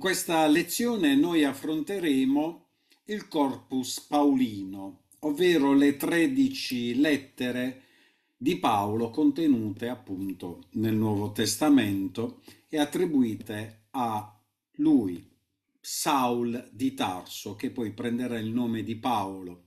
questa lezione noi affronteremo il Corpus Paulino, ovvero le 13 lettere di Paolo contenute appunto nel Nuovo Testamento e attribuite a lui, Saul di Tarso, che poi prenderà il nome di Paolo.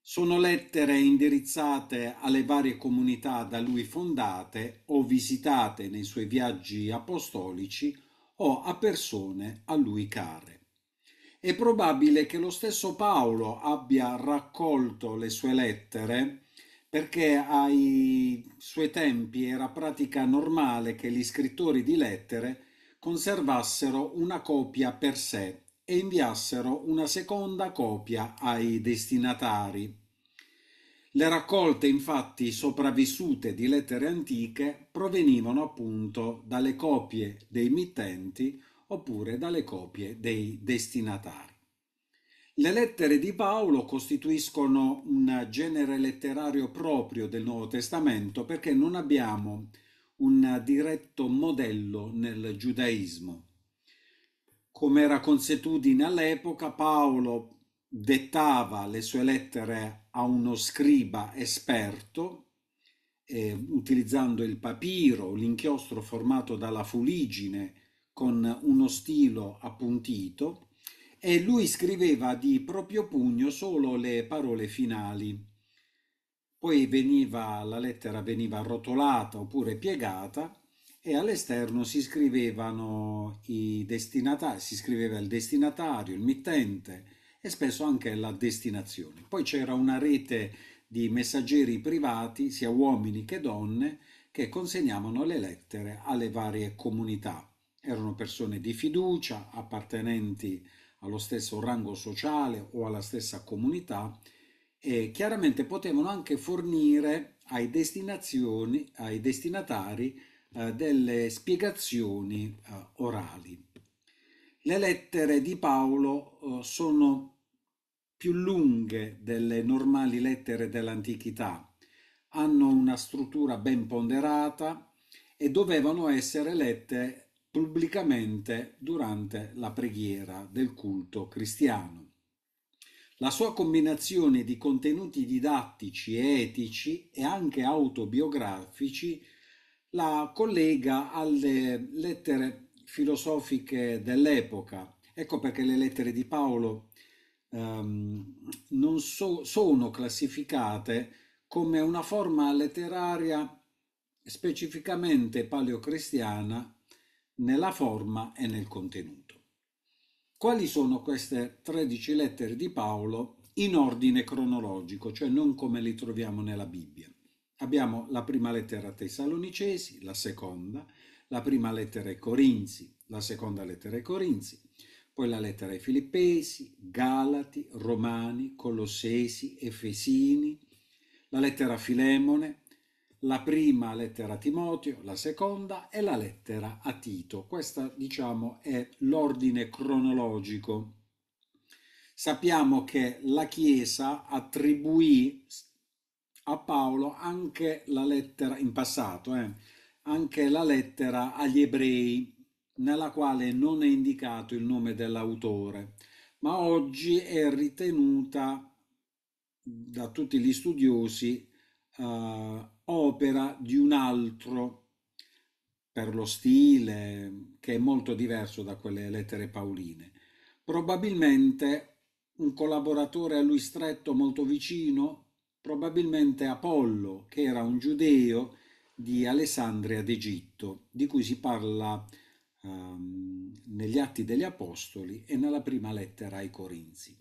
Sono lettere indirizzate alle varie comunità da lui fondate o visitate nei suoi viaggi apostolici o a persone a lui care. È probabile che lo stesso Paolo abbia raccolto le sue lettere perché ai suoi tempi era pratica normale che gli scrittori di lettere conservassero una copia per sé e inviassero una seconda copia ai destinatari. Le raccolte infatti sopravvissute di lettere antiche provenivano appunto dalle copie dei mittenti oppure dalle copie dei destinatari. Le lettere di Paolo costituiscono un genere letterario proprio del Nuovo Testamento perché non abbiamo un diretto modello nel giudaismo. Come era consuetudine all'epoca, Paolo dettava le sue lettere a uno scriba esperto, eh, utilizzando il papiro, l'inchiostro formato dalla fuligine con uno stilo appuntito, e lui scriveva di proprio pugno solo le parole finali. Poi veniva, la lettera veniva rotolata oppure piegata e all'esterno si scrivevano i destinatari, si scriveva il destinatario, il mittente, e spesso anche la destinazione. Poi c'era una rete di messaggeri privati, sia uomini che donne, che consegnavano le lettere alle varie comunità. Erano persone di fiducia, appartenenti allo stesso rango sociale o alla stessa comunità e chiaramente potevano anche fornire ai, ai destinatari eh, delle spiegazioni eh, orali le lettere di Paolo eh, sono più lunghe delle normali lettere dell'antichità, hanno una struttura ben ponderata e dovevano essere lette pubblicamente durante la preghiera del culto cristiano. La sua combinazione di contenuti didattici, etici e anche autobiografici la collega alle lettere filosofiche dell'epoca. Ecco perché le lettere di Paolo ehm, non so, sono classificate come una forma letteraria specificamente paleocristiana nella forma e nel contenuto. Quali sono queste 13 lettere di Paolo in ordine cronologico, cioè non come li troviamo nella Bibbia? Abbiamo la prima lettera a Tessalonicesi, la seconda, la prima lettera ai Corinzi, la seconda lettera ai Corinzi, poi la lettera ai Filippesi, Galati, Romani, Colossesi, Efesini, la lettera a Filemone, la prima lettera a Timoteo, la seconda e la lettera a Tito. Questo diciamo è l'ordine cronologico. Sappiamo che la Chiesa attribuì a Paolo anche la lettera in passato, eh, anche la lettera agli ebrei, nella quale non è indicato il nome dell'autore, ma oggi è ritenuta da tutti gli studiosi eh, opera di un altro per lo stile che è molto diverso da quelle lettere pauline. Probabilmente un collaboratore a lui stretto molto vicino, probabilmente Apollo, che era un giudeo di Alessandria d'Egitto, di cui si parla ehm, negli Atti degli Apostoli e nella prima lettera ai Corinzi.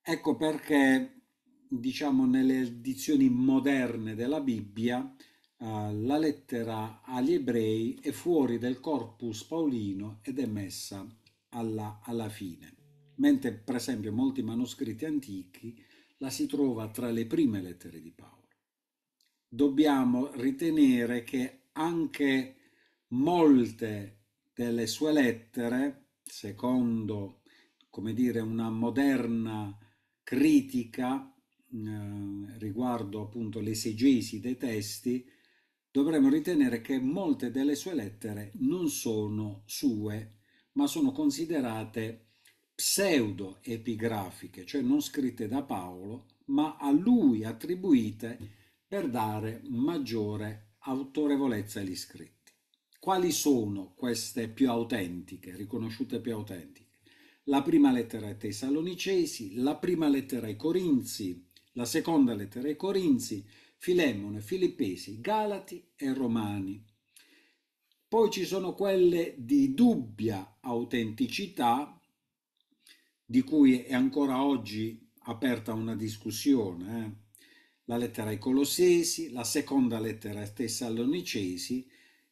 Ecco perché, diciamo, nelle edizioni moderne della Bibbia, eh, la lettera agli ebrei è fuori del corpus paolino ed è messa alla, alla fine, mentre per esempio molti manoscritti antichi la si trova tra le prime lettere di Paolo dobbiamo ritenere che anche molte delle sue lettere, secondo come dire, una moderna critica eh, riguardo appunto l'esegesi dei testi, dovremmo ritenere che molte delle sue lettere non sono sue, ma sono considerate pseudo-epigrafiche, cioè non scritte da Paolo, ma a lui attribuite per dare maggiore autorevolezza agli scritti. Quali sono queste più autentiche, riconosciute più autentiche? La prima lettera ai Tessalonicesi, la prima lettera ai Corinzi, la seconda lettera ai Corinzi, Filemone, Filippesi, Galati e Romani. Poi ci sono quelle di dubbia autenticità, di cui è ancora oggi aperta una discussione, eh? la lettera ai Colossesi, la seconda lettera ai Tessalonicesi,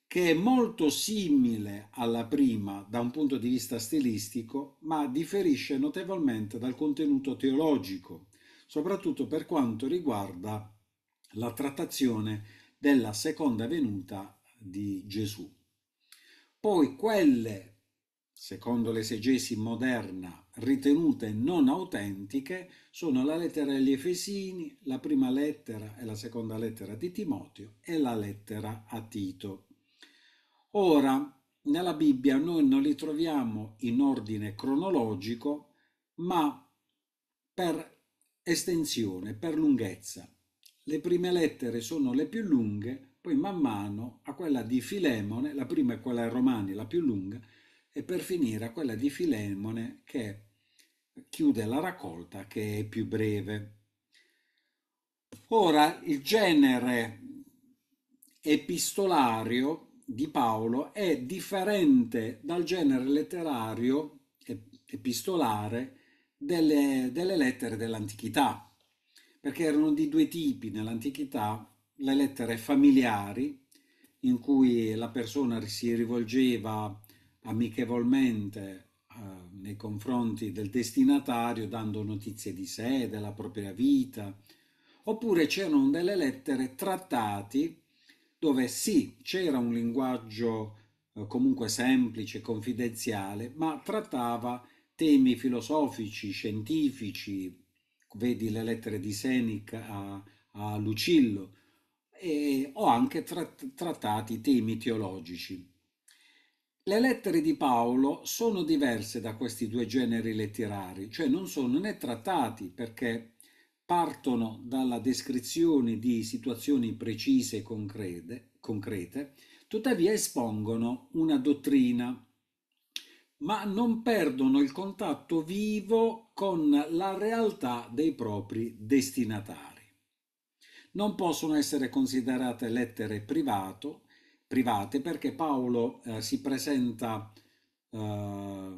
che è molto simile alla prima da un punto di vista stilistico, ma differisce notevolmente dal contenuto teologico, soprattutto per quanto riguarda la trattazione della seconda venuta di Gesù. Poi quelle, secondo l'esegesi moderna, ritenute non autentiche sono la lettera agli Efesini, la prima lettera e la seconda lettera di Timoteo e la lettera a Tito. Ora, nella Bibbia noi non li troviamo in ordine cronologico, ma per estensione, per lunghezza. Le prime lettere sono le più lunghe, poi man mano a quella di Filemone, la prima è quella ai Romani, la più lunga, e per finire a quella di Filemone che chiude la raccolta che è più breve. Ora, il genere epistolario di Paolo è differente dal genere letterario epistolare delle, delle, lettere dell'antichità, perché erano di due tipi nell'antichità, le lettere familiari, in cui la persona si rivolgeva amichevolmente eh, nei confronti del destinatario dando notizie di sé, della propria vita, oppure c'erano delle lettere trattati dove sì, c'era un linguaggio eh, comunque semplice, confidenziale, ma trattava temi filosofici, scientifici, vedi le lettere di Seneca a, a Lucillo, e, o anche tra, trattati temi teologici. Le lettere di Paolo sono diverse da questi due generi letterari, cioè non sono né trattati perché partono dalla descrizione di situazioni precise e concrete, concrete, tuttavia espongono una dottrina, ma non perdono il contatto vivo con la realtà dei propri destinatari. Non possono essere considerate lettere privato, private perché Paolo eh, si presenta eh,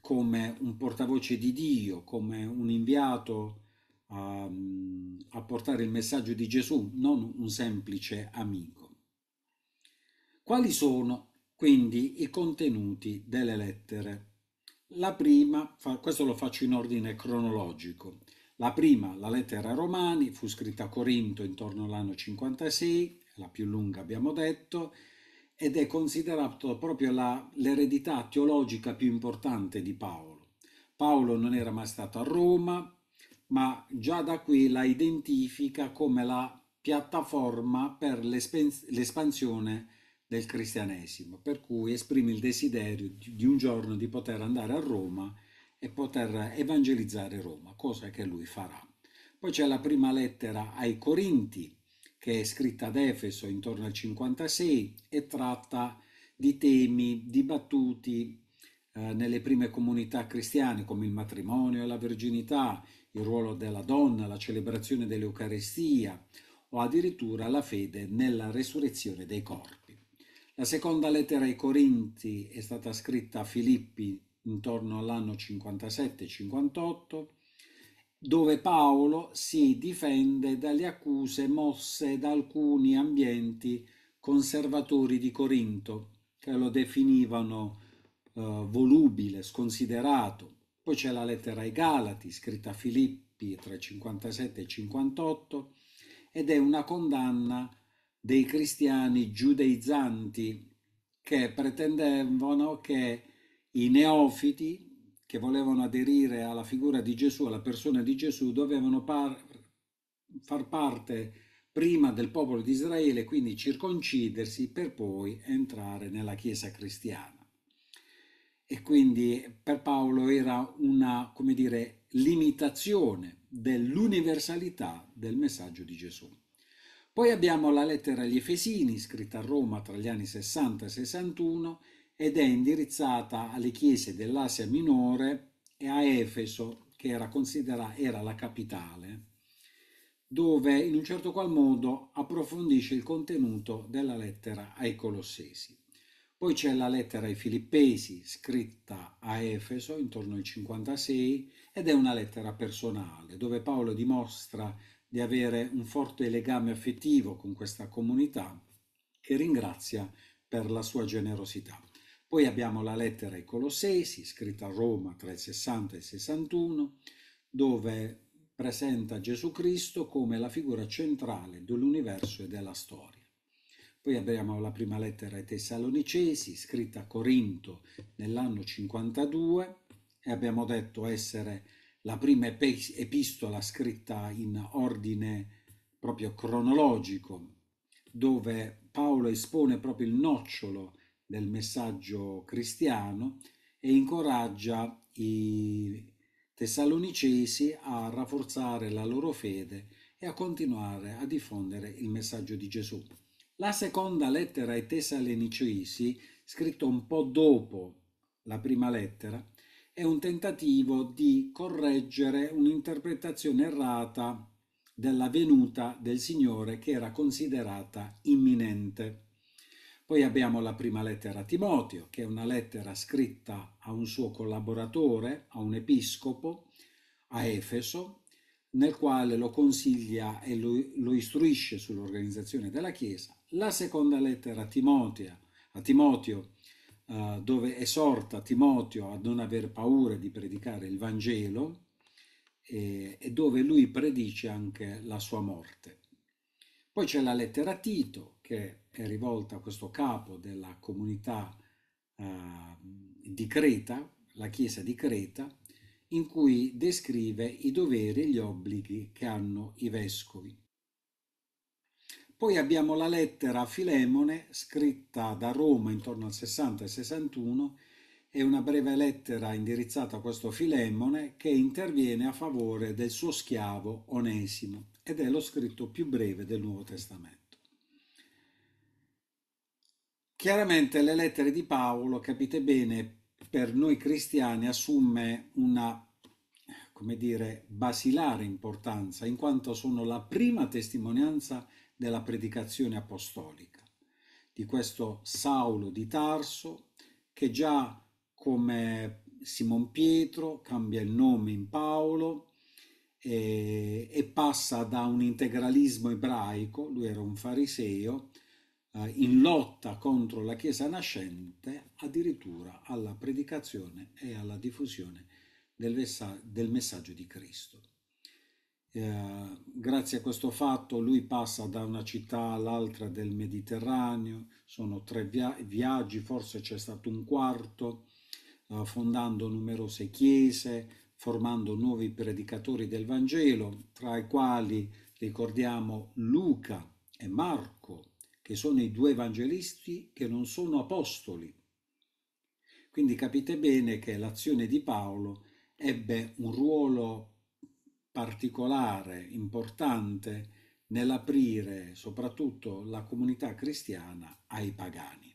come un portavoce di Dio, come un inviato a, a portare il messaggio di Gesù, non un semplice amico. Quali sono quindi i contenuti delle lettere? La prima, questo lo faccio in ordine cronologico, la prima, la lettera ai Romani, fu scritta a Corinto intorno all'anno 56, la più lunga abbiamo detto, ed è considerato proprio la, l'eredità teologica più importante di Paolo. Paolo non era mai stato a Roma, ma già da qui la identifica come la piattaforma per l'espansione del cristianesimo, per cui esprime il desiderio di un giorno di poter andare a Roma e poter evangelizzare Roma, cosa che lui farà. Poi c'è la prima lettera ai Corinti, che è scritta ad Efeso intorno al 56 e tratta di temi dibattuti eh, nelle prime comunità cristiane come il matrimonio e la verginità, il ruolo della donna, la celebrazione dell'Eucarestia o addirittura la fede nella resurrezione dei corpi. La seconda lettera ai Corinti è stata scritta a Filippi intorno all'anno 57-58 dove Paolo si difende dalle accuse mosse da alcuni ambienti conservatori di Corinto, che lo definivano eh, volubile, sconsiderato. Poi c'è la lettera ai Galati, scritta a Filippi tra 57 e 58, ed è una condanna dei cristiani giudeizzanti che pretendevano che i neofiti che volevano aderire alla figura di Gesù, alla persona di Gesù, dovevano par- far parte prima del popolo di Israele, quindi circoncidersi per poi entrare nella Chiesa cristiana. E quindi per Paolo era una, come dire, limitazione dell'universalità del messaggio di Gesù. Poi abbiamo la lettera agli Efesini, scritta a Roma tra gli anni 60 e 61, ed è indirizzata alle chiese dell'Asia Minore e a Efeso, che era, considera, era la capitale, dove in un certo qual modo approfondisce il contenuto della lettera ai Colossesi. Poi c'è la lettera ai Filippesi, scritta a Efeso intorno al 56, ed è una lettera personale, dove Paolo dimostra di avere un forte legame affettivo con questa comunità che ringrazia per la sua generosità. Poi abbiamo la lettera ai Colossesi, scritta a Roma tra il 60 e il 61, dove presenta Gesù Cristo come la figura centrale dell'universo e della storia. Poi abbiamo la prima lettera ai Tessalonicesi, scritta a Corinto nell'anno 52, e abbiamo detto essere la prima epistola scritta in ordine proprio cronologico, dove Paolo espone proprio il nocciolo del messaggio cristiano e incoraggia i tessalonicesi a rafforzare la loro fede e a continuare a diffondere il messaggio di Gesù. La seconda lettera ai tessalonicesi, scritta un po' dopo la prima lettera, è un tentativo di correggere un'interpretazione errata della venuta del Signore che era considerata imminente. Poi abbiamo la prima lettera a Timoteo, che è una lettera scritta a un suo collaboratore, a un episcopo, a Efeso, nel quale lo consiglia e lo, lo istruisce sull'organizzazione della Chiesa. La seconda lettera a Timoteo, a Timoteo eh, dove esorta Timoteo a non aver paura di predicare il Vangelo e, e dove lui predice anche la sua morte. Poi c'è la lettera a Tito, che è rivolta a questo capo della comunità eh, di Creta, la Chiesa di Creta, in cui descrive i doveri e gli obblighi che hanno i vescovi. Poi abbiamo la lettera a Filemone, scritta da Roma intorno al 60 e 61, è una breve lettera indirizzata a questo Filemone che interviene a favore del suo schiavo Onesimo, ed è lo scritto più breve del Nuovo Testamento. Chiaramente le lettere di Paolo, capite bene, per noi cristiani assume una, come dire, basilare importanza, in quanto sono la prima testimonianza della predicazione apostolica, di questo Saulo di Tarso, che già come Simon Pietro cambia il nome in Paolo e, eh, e passa da un integralismo ebraico, lui era un fariseo, eh, in lotta contro la Chiesa nascente, addirittura alla predicazione e alla diffusione del, vessa- del messaggio di Cristo. Eh, grazie a questo fatto lui passa da una città all'altra del Mediterraneo, sono tre via- viaggi, forse c'è stato un quarto, eh, fondando numerose chiese, formando nuovi predicatori del Vangelo, tra i quali ricordiamo Luca e Marco, che sono i due evangelisti che non sono apostoli. Quindi capite bene che l'azione di Paolo ebbe un ruolo particolare, importante, nell'aprire soprattutto la comunità cristiana ai pagani.